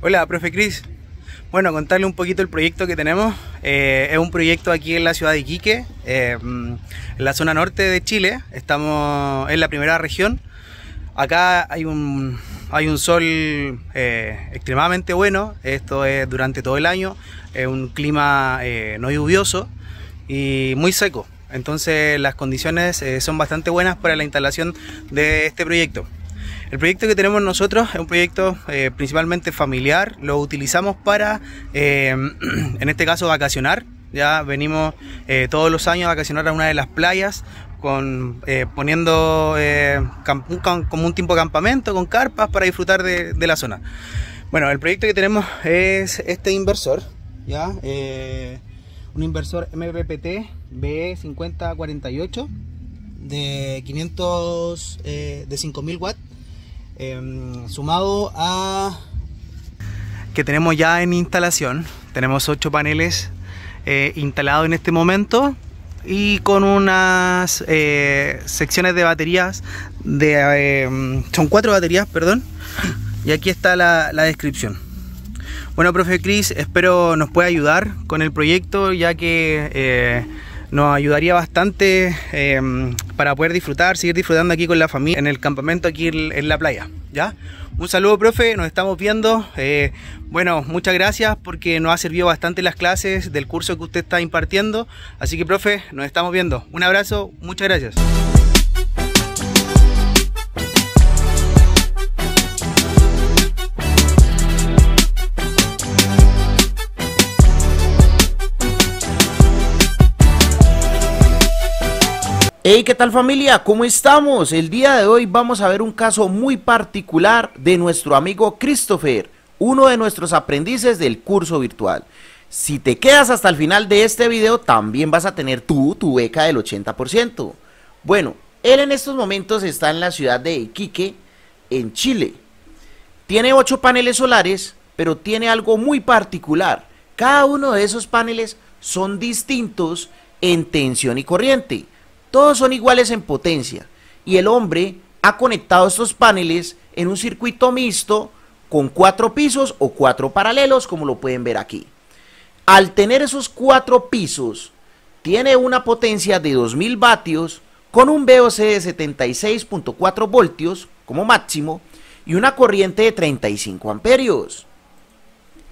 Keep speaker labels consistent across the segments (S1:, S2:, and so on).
S1: Hola, profe Cris. Bueno, contarle un poquito el proyecto que tenemos. Eh, es un proyecto aquí en la ciudad de Iquique, eh, en la zona norte de Chile. Estamos en la primera región. Acá hay un, sol eh, extremadamente bueno. Esto es durante todo el año. Es un clima no lluvioso y muy seco. Entonces las condiciones son bastante buenas para la instalación de este proyecto. El proyecto que tenemos nosotros es un proyecto eh, principalmente familiar, lo utilizamos para, eh, en este caso, vacacionar. Ya venimos eh, todos los años a vacacionar a una de las playas con, poniendo como un tipo de campamento con carpas para disfrutar de, la zona. Bueno, el proyecto que tenemos es este inversor, ¿ya? un inversor MPPT B5048 de 500, de 5000 watts Em, sumado a que tenemos ya en instalación, tenemos ocho paneles eh, instalados en este momento y con unas eh, secciones de baterías de em, son cuatro baterías perdón y aquí está la, descripción bueno profe Cris espero nos pueda ayudar con el proyecto ya que eh, nos ayudaría bastante em, para poder disfrutar, seguir disfrutando aquí con la familia, en el campamento aquí en la playa, ¿ya? Un saludo, profe, nos estamos viendo. Eh, bueno, muchas gracias porque nos ha servido bastante las clases del curso que usted está impartiendo. Así que, profe, nos estamos viendo. Un abrazo, muchas gracias.
S2: Hey, ¿qué tal familia? ¿Cómo estamos? El día de hoy vamos a ver un caso muy particular de nuestro amigo Christopher, uno de nuestros aprendices del curso virtual. Si te quedas hasta el final de este video, también vas a tener tú tu beca del 80%. Bueno, él en estos momentos está en la ciudad de Iquique, en Chile. Tiene 8 paneles solares, pero tiene algo muy particular. Cada uno de esos paneles son distintos en tensión y corriente. Todos son iguales en potencia. Y el hombre ha conectado estos paneles en un circuito mixto con cuatro pisos o cuatro paralelos, como lo pueden ver aquí. Al tener esos cuatro pisos, tiene una potencia de 2000 vatios con un VOC de 76.4 voltios como máximo y una corriente de 35 amperios.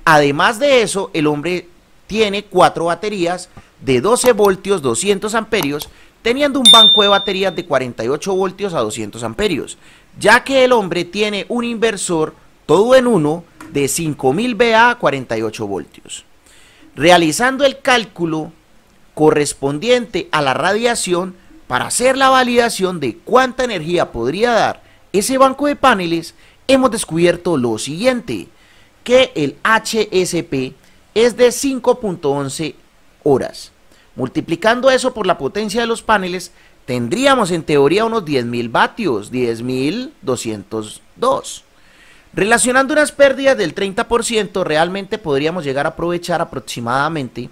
S2: Además de eso, el hombre tiene cuatro baterías de 12 voltios, 200 amperios teniendo un banco de baterías de 48 voltios a 200 amperios, ya que el hombre tiene un inversor todo en uno de 5000 VA a 48 voltios. Realizando el cálculo correspondiente a la radiación para hacer la validación de cuánta energía podría dar ese banco de paneles, hemos descubierto lo siguiente, que el HSP es de 5.11 horas Multiplicando eso por la potencia de los paneles, tendríamos en teoría unos 10.000 vatios, 10.202. Relacionando unas pérdidas del 30%, realmente podríamos llegar a aprovechar aproximadamente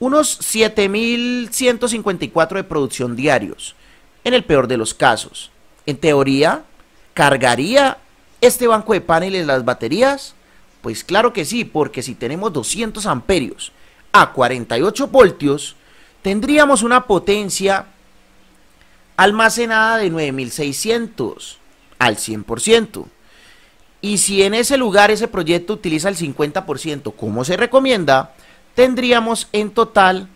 S2: unos 7.154 de producción diarios, en el peor de los casos. En teoría, ¿cargaría este banco de paneles las baterías? Pues claro que sí, porque si tenemos 200 amperios a 48 voltios, tendríamos una potencia almacenada de 9600 al 100%. Y si en ese lugar ese proyecto utiliza el 50%, como se recomienda, tendríamos en total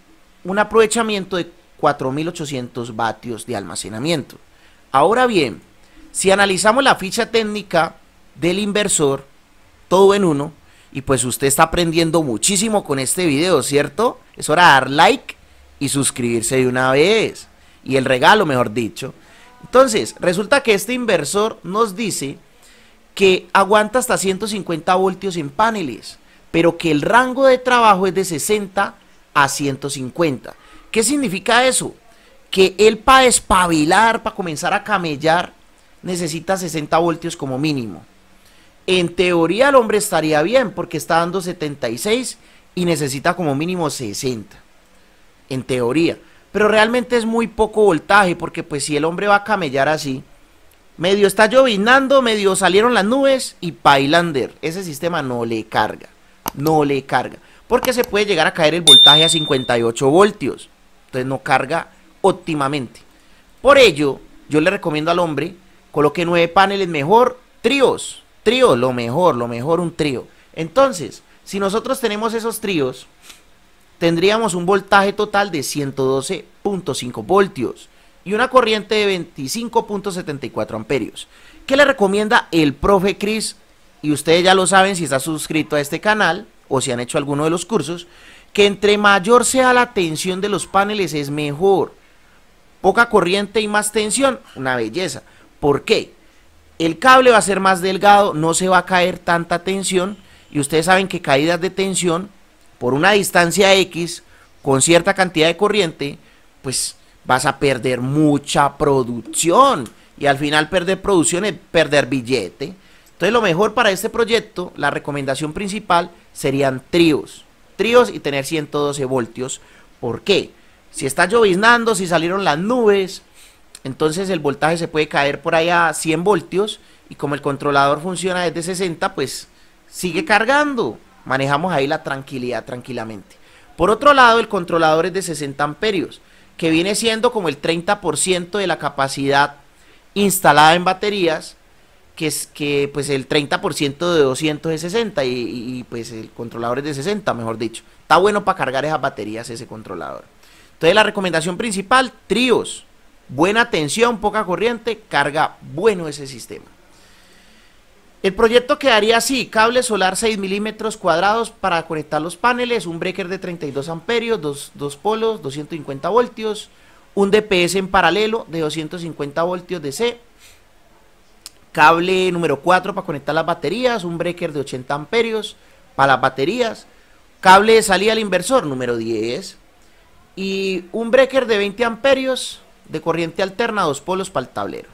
S2: un aprovechamiento de 4800 vatios de almacenamiento. Ahora bien, si analizamos la ficha técnica del inversor, todo en uno, y pues usted está aprendiendo muchísimo con este video, ¿cierto? Es hora de dar like y suscribirse de una vez. Y el regalo, mejor dicho. Entonces, resulta que este inversor nos dice que aguanta hasta 150 voltios en paneles, pero que el rango de trabajo es de 60 a 150. ¿Qué significa eso? Que él para espabilar, para comenzar a camellar, necesita 60 voltios como mínimo. En teoría el hombre estaría bien porque está dando 76 y necesita como mínimo 60. En teoría. Pero realmente es muy poco voltaje porque pues si el hombre va a camellar así, medio está llovinando, medio salieron las nubes y Pailander. Ese sistema no le carga. No le carga. Porque se puede llegar a caer el voltaje a 58 voltios. Entonces no carga óptimamente. Por ello, yo le recomiendo al hombre, coloque nueve paneles mejor, tríos. Trío, lo mejor, lo mejor un trío. Entonces, si nosotros tenemos esos tríos, tendríamos un voltaje total de 112.5 voltios y una corriente de 25.74 amperios. ¿Qué le recomienda el profe Chris? Y ustedes ya lo saben si está suscrito a este canal o si han hecho alguno de los cursos, que entre mayor sea la tensión de los paneles es mejor. Poca corriente y más tensión, una belleza. ¿Por qué? El cable va a ser más delgado, no se va a caer tanta tensión y ustedes saben que caídas de tensión por una distancia X con cierta cantidad de corriente, pues vas a perder mucha producción y al final perder producción es perder billete. Entonces lo mejor para este proyecto, la recomendación principal serían tríos. Tríos y tener 112 voltios. ¿Por qué? Si está lloviznando, si salieron las nubes, entonces el voltaje se puede caer por ahí a 100 voltios y como el controlador funciona desde 60, pues sigue cargando. Manejamos ahí la tranquilidad tranquilamente. Por otro lado, el controlador es de 60 amperios, que viene siendo como el 30% de la capacidad instalada en baterías, que es que pues el 30% de 260. y, y, pues el controlador es de 60, mejor dicho. Está bueno para cargar esas baterías ese controlador. Entonces la recomendación principal, tríos, Buena tensión, poca corriente, carga bueno ese sistema. El proyecto quedaría así, cable solar 6 milímetros cuadrados para conectar los paneles, un breaker de 32 amperios, dos, dos polos, 250 voltios, un DPS en paralelo de 250 voltios DC, cable número 4 para conectar las baterías, un breaker de 80 amperios para las baterías, cable de salida al inversor número 10 y un breaker de 20 amperios de corriente alterna, dos polos para el tablero.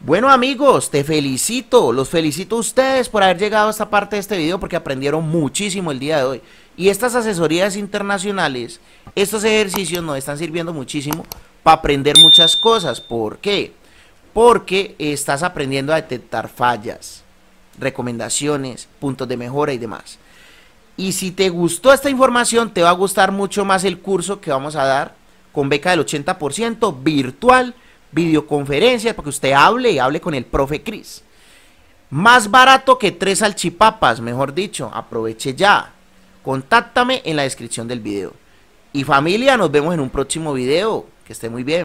S2: Bueno amigos, te felicito, los felicito a ustedes por haber llegado a esta parte de este video porque aprendieron muchísimo el día de hoy. Y estas asesorías internacionales, estos ejercicios nos están sirviendo muchísimo para aprender muchas cosas. ¿Por qué? Porque estás aprendiendo a detectar fallas, recomendaciones, puntos de mejora y demás. Y si te gustó esta información, te va a gustar mucho más el curso que vamos a dar con beca del 80%, virtual, videoconferencia, para que usted hable y hable con el profe Cris. Más barato que tres salchipapas, mejor dicho, aproveche ya. Contáctame en la descripción del video. Y familia, nos vemos en un próximo video. Que esté muy bien.